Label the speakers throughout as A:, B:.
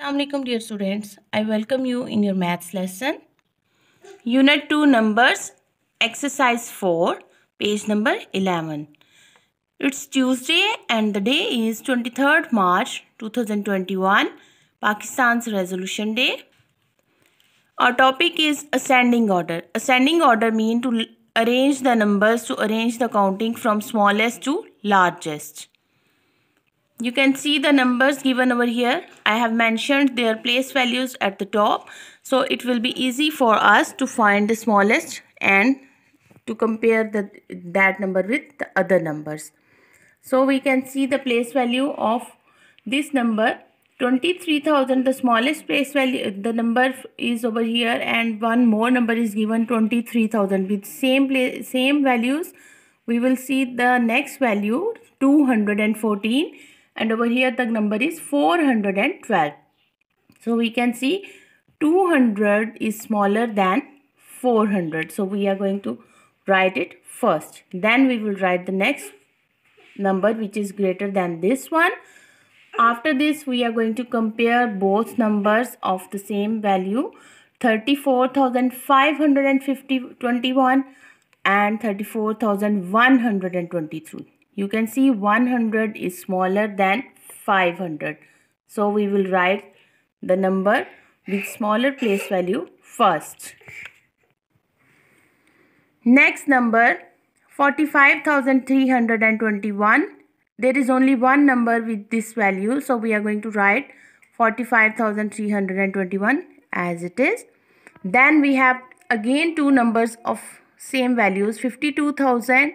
A: Assalamualaikum dear students, I welcome you in your maths lesson. Unit 2 numbers, exercise 4, page number 11. It's Tuesday and the day is 23rd March 2021, Pakistan's resolution day. Our topic is ascending order. Ascending order means to arrange the numbers to arrange the counting from smallest to largest. You can see the numbers given over here. I have mentioned their place values at the top. So it will be easy for us to find the smallest and to compare the, that number with the other numbers. So we can see the place value of this number 23,000 the smallest place value the number is over here and one more number is given 23,000 with same place same values we will see the next value 214 and over here the number is 412. So we can see 200 is smaller than 400. So we are going to write it first. Then we will write the next number which is greater than this one. After this we are going to compare both numbers of the same value 34,521 and 34,123. You can see 100 is smaller than 500. So we will write the number with smaller place value first. Next number 45,321. There is only one number with this value. So we are going to write 45,321 as it is. Then we have again two numbers of same values 52,000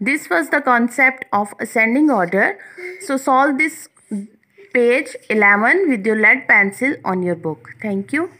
A: This was the concept of ascending order. So solve this page 11 with your lead pencil on your book. Thank you.